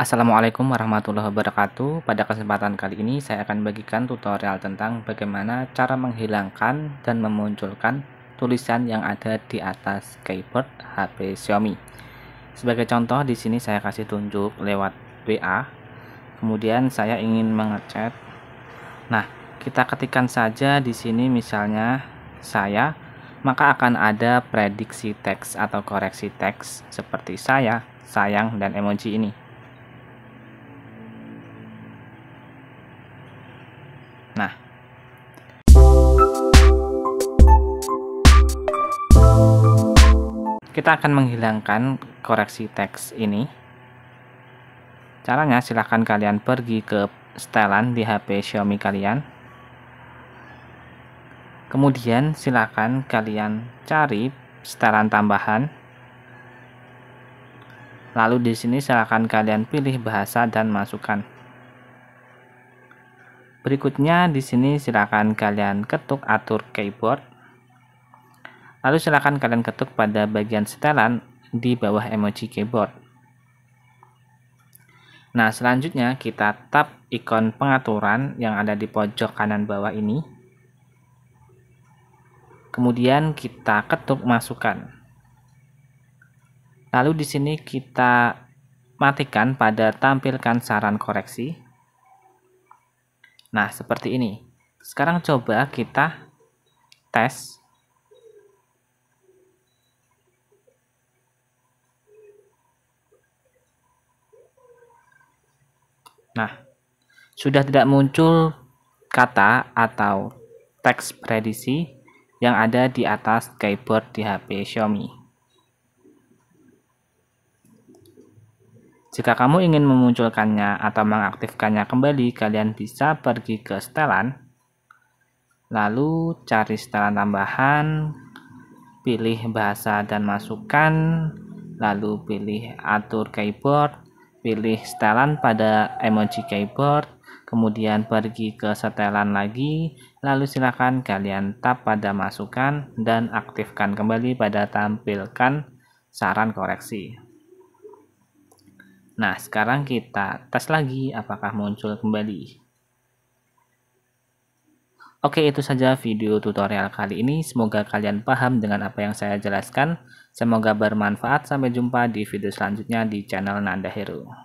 Assalamualaikum warahmatullahi wabarakatuh. Pada kesempatan kali ini saya akan bagikan tutorial tentang bagaimana cara menghilangkan dan memunculkan tulisan yang ada di atas keyboard HP Xiaomi. Sebagai contoh di sini saya kasih tunjuk lewat WA. Kemudian saya ingin mengecat. Nah, kita ketikkan saja di sini misalnya saya maka akan ada prediksi teks atau koreksi teks seperti saya, sayang dan emoji ini. Nah, kita akan menghilangkan koreksi teks ini. Caranya silahkan kalian pergi ke setelan di HP Xiaomi kalian. Kemudian silahkan kalian cari setelan tambahan. Lalu di sini silahkan kalian pilih bahasa dan masukkan. Berikutnya di sini silakan kalian ketuk atur keyboard. Lalu silakan kalian ketuk pada bagian setelan di bawah emoji keyboard. Nah, selanjutnya kita tap ikon pengaturan yang ada di pojok kanan bawah ini. Kemudian kita ketuk masukkan. Lalu di sini kita matikan pada tampilkan saran koreksi. Nah, seperti ini. Sekarang coba kita tes Nah, sudah tidak muncul kata atau teks prediksi yang ada di atas keyboard di HP Xiaomi. Jika kamu ingin memunculkannya atau mengaktifkannya kembali, kalian bisa pergi ke setelan, lalu cari setelan tambahan, pilih bahasa dan masukkan, lalu pilih atur keyboard, pilih setelan pada emoji keyboard, kemudian pergi ke setelan lagi, lalu silakan kalian tap pada masukan dan aktifkan kembali pada tampilkan saran koreksi. Nah, sekarang kita tes lagi apakah muncul kembali. Oke, itu saja video tutorial kali ini. Semoga kalian paham dengan apa yang saya jelaskan. Semoga bermanfaat. Sampai jumpa di video selanjutnya di channel Nanda Hero.